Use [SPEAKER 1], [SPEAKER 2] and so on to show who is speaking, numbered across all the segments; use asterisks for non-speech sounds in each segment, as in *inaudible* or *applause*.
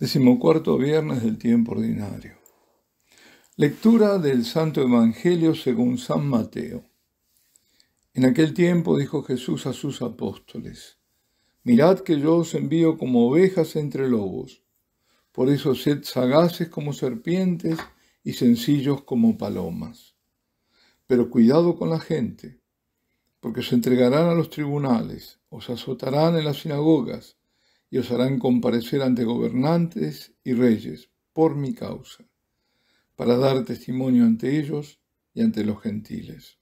[SPEAKER 1] decimocuarto viernes del tiempo ordinario. Lectura del Santo Evangelio según San Mateo. En aquel tiempo dijo Jesús a sus apóstoles, Mirad que yo os envío como ovejas entre lobos, por eso sed sagaces como serpientes y sencillos como palomas. Pero cuidado con la gente, porque os entregarán a los tribunales, os azotarán en las sinagogas, y os harán comparecer ante gobernantes y reyes por mi causa, para dar testimonio ante ellos y ante los gentiles.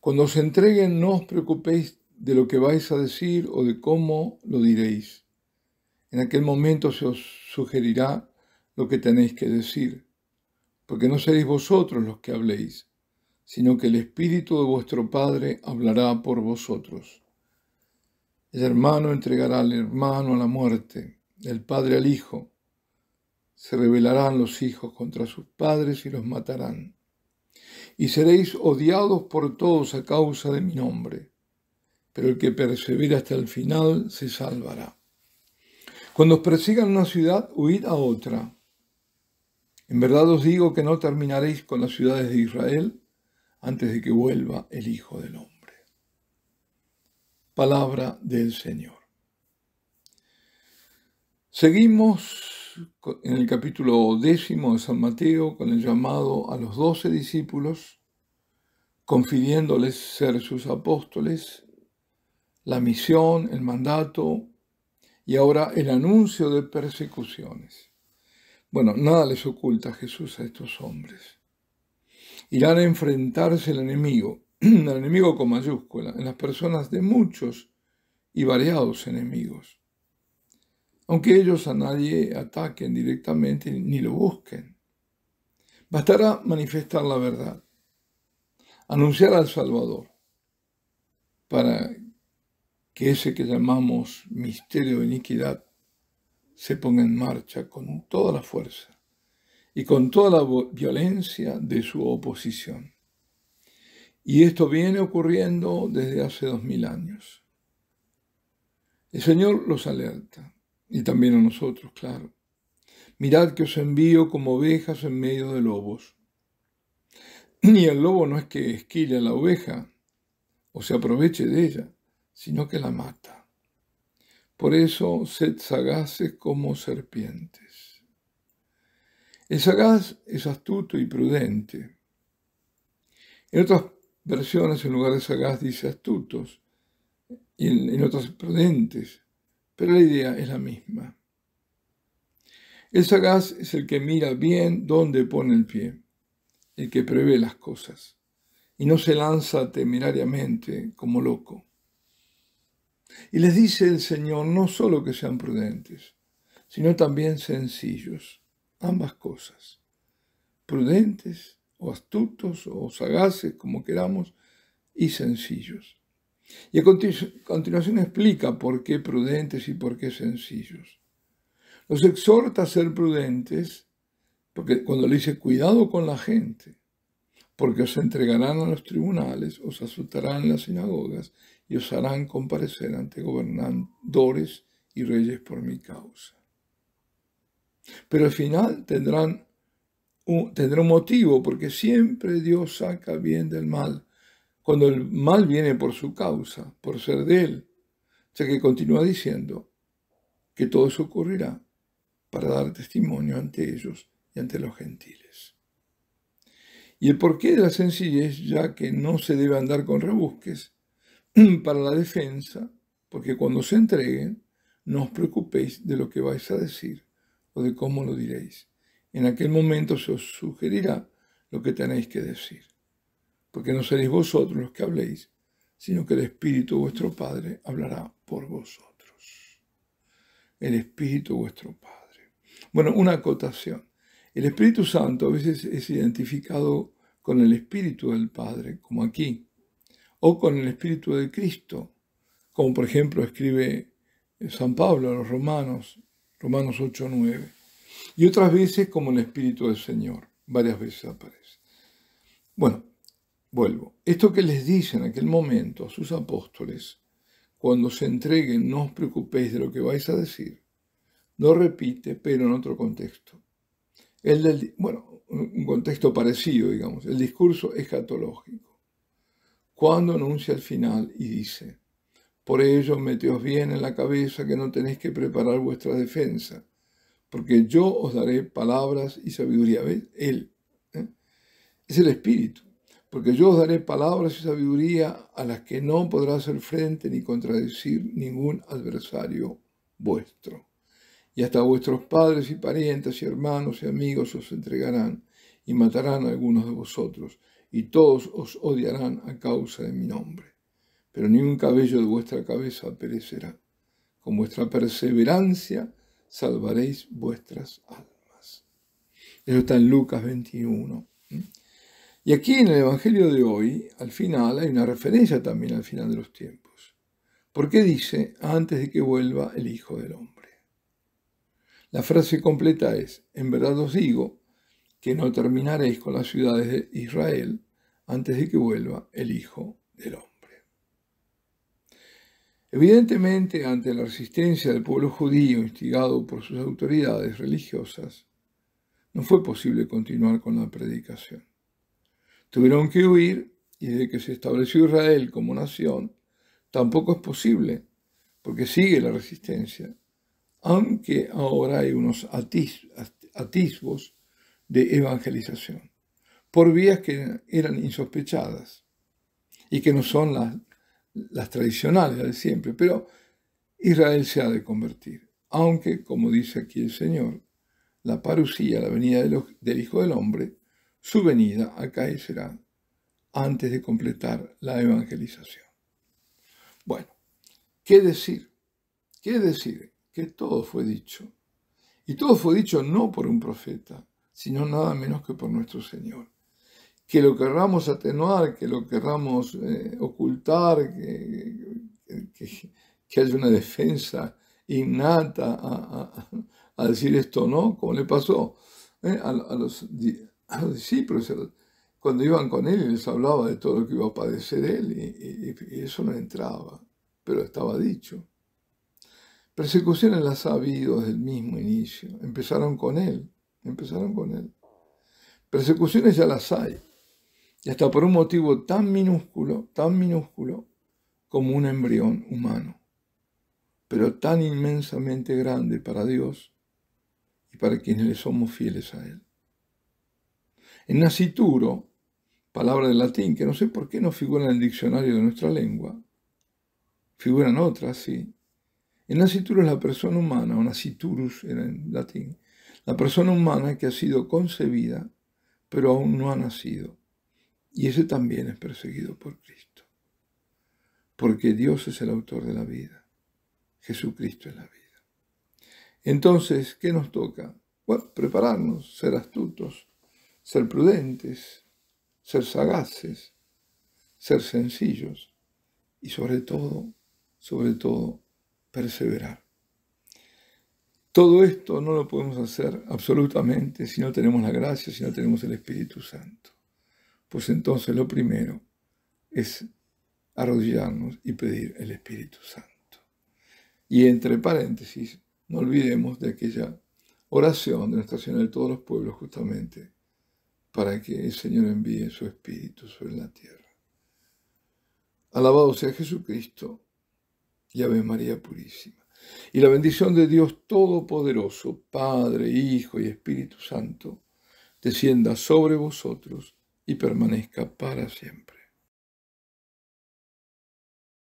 [SPEAKER 1] Cuando os entreguen no os preocupéis de lo que vais a decir o de cómo lo diréis. En aquel momento se os sugerirá lo que tenéis que decir, porque no seréis vosotros los que habléis, sino que el Espíritu de vuestro Padre hablará por vosotros. El hermano entregará al hermano a la muerte, el padre al hijo. Se rebelarán los hijos contra sus padres y los matarán. Y seréis odiados por todos a causa de mi nombre. Pero el que persevera hasta el final se salvará. Cuando os persigan una ciudad, huid a otra. En verdad os digo que no terminaréis con las ciudades de Israel antes de que vuelva el Hijo del Hombre palabra del Señor. Seguimos en el capítulo décimo de San Mateo con el llamado a los doce discípulos, confidiéndoles ser sus apóstoles, la misión, el mandato y ahora el anuncio de persecuciones. Bueno, nada les oculta Jesús a estos hombres. Irán a enfrentarse al enemigo, *clears throat* al enemigo con mayúscula, en las personas de muchos y variados enemigos, aunque ellos a nadie ataquen directamente ni lo busquen. Bastará manifestar la verdad, anunciar al Salvador, para que ese que llamamos misterio de iniquidad se ponga en marcha con toda la fuerza y con toda la violencia de su oposición. Y esto viene ocurriendo desde hace dos mil años. El Señor los alerta, y también a nosotros, claro. Mirad que os envío como ovejas en medio de lobos. Y el lobo no es que esquile a la oveja o se aproveche de ella, sino que la mata. Por eso sed sagaces como serpientes. El sagaz es astuto y prudente. En otras versiones en lugar de sagaz dice astutos y en, otras prudentes, pero la idea es la misma. El sagaz es el que mira bien dónde pone el pie, el que prevé las cosas y no se lanza temerariamente como loco. Y les dice el Señor no solo que sean prudentes, sino también sencillos, ambas cosas, prudentes o astutos o sagaces, como queramos, y sencillos. Y a continuación explica por qué prudentes y por qué sencillos. Los exhorta a ser prudentes, porque cuando le dice cuidado con la gente, porque os entregarán a los tribunales, os azotarán en las sinagogas y os harán comparecer ante gobernadores y reyes por mi causa. Pero al final tendrán tendrá un motivo, porque siempre Dios saca bien del mal, cuando el mal viene por su causa, por ser de Él. ya que continúa diciendo que todo eso ocurrirá para dar testimonio ante ellos y ante los gentiles. Y el porqué de la sencillez, ya que no se debe andar con rebusques, *clears throat* para la defensa, porque cuando se entreguen, no os preocupéis de lo que vais a decir o de cómo lo diréis en aquel momento se os sugerirá lo que tenéis que decir, porque no seréis vosotros los que habléis, sino que el Espíritu vuestro Padre hablará por vosotros. El Espíritu vuestro Padre. Bueno, una acotación. El Espíritu Santo a veces es identificado con el Espíritu del Padre, como aquí, o con el Espíritu de Cristo, como por ejemplo escribe San Pablo a los Romanos, Romanos 8.9 y otras veces como el Espíritu del Señor. Varias veces aparece. Bueno, vuelvo. Esto que les dice en aquel momento a sus apóstoles, cuando se entreguen no os preocupéis de lo que vais a decir. No repite, pero en otro contexto. El bueno, un contexto parecido, digamos. El discurso escatológico. Cuando anuncia el final y dice, por ello meteos bien en la cabeza que no tenéis que preparar vuestra defensa porque yo os daré palabras y sabiduría. Él. ¿eh? Es el Espíritu. Porque yo os daré palabras y sabiduría a las que no podrá hacer frente ni contradecir ningún adversario vuestro. Y hasta vuestros padres y parientes y hermanos y amigos os entregarán y matarán a algunos de vosotros, y todos os odiarán a causa de mi nombre. Pero ni un cabello de vuestra cabeza perecerá. Con vuestra perseverancia, salvaréis vuestras almas. Eso está en Lucas 21. Y aquí en el Evangelio de hoy, al final, hay una referencia también al final de los tiempos. Porque dice, antes de que vuelva el Hijo del Hombre. La frase completa es, en verdad os digo, que no terminaréis con las ciudades de Israel antes de que vuelva el Hijo del Hombre. Evidentemente, ante la resistencia del pueblo judío instigado por sus autoridades religiosas, no fue posible continuar con la predicación. Tuvieron que huir y desde que se estableció Israel como nación, tampoco es posible, porque sigue la resistencia, aunque ahora hay unos atisbos de evangelización, por vías que eran insospechadas y que no son las las tradicionales, de siempre, pero Israel se ha de convertir, aunque, como dice aquí el Señor, la parucía, la venida del Hijo del Hombre, su venida acaecerá antes de completar la evangelización. Bueno, ¿qué decir? ¿Qué decir? Que todo fue dicho. Y todo fue dicho no por un profeta, sino nada menos que por nuestro Señor que lo querramos atenuar, que lo querramos eh, ocultar, que, que, haya una defensa innata a, decir esto o no, como le pasó eh, a, los, discípulos eh, cuando iban con él y les hablaba de todo lo que iba a padecer él, y, y eso no entraba, pero estaba dicho. Persecuciones las ha habido desde el mismo inicio, empezaron con él, empezaron con él. Persecuciones ya las hay, y hasta por un motivo tan minúsculo, tan minúsculo como un embrión humano, pero tan inmensamente grande para Dios y para quienes le somos fieles a Él. En Nacituro, palabra de latín que no sé por qué no figura en el diccionario de nuestra lengua, figuran otras, sí. En Nacituro es la persona humana, o Naciturus en latín, la persona humana que ha sido concebida, pero aún no ha nacido y ese también es perseguido por Cristo. Porque Dios es el autor de la vida. Jesucristo es la vida. Entonces, ¿qué nos toca? Bueno, prepararnos, ser astutos, ser prudentes, ser sagaces, ser sencillos y sobre todo, sobre todo, perseverar. Todo esto no lo podemos hacer absolutamente si no tenemos la gracia, si no tenemos el Espíritu Santo pues entonces lo primero es arrodillarnos y pedir el Espíritu Santo. Y entre paréntesis, no olvidemos de aquella oración de nuestra Señora de todos los pueblos justamente para que el Señor envíe su Espíritu sobre la tierra. Alabado sea Jesucristo y Ave María Purísima. Y la bendición de Dios Todopoderoso, Padre, Hijo y Espíritu Santo, descienda sobre vosotros y permanezca para siempre.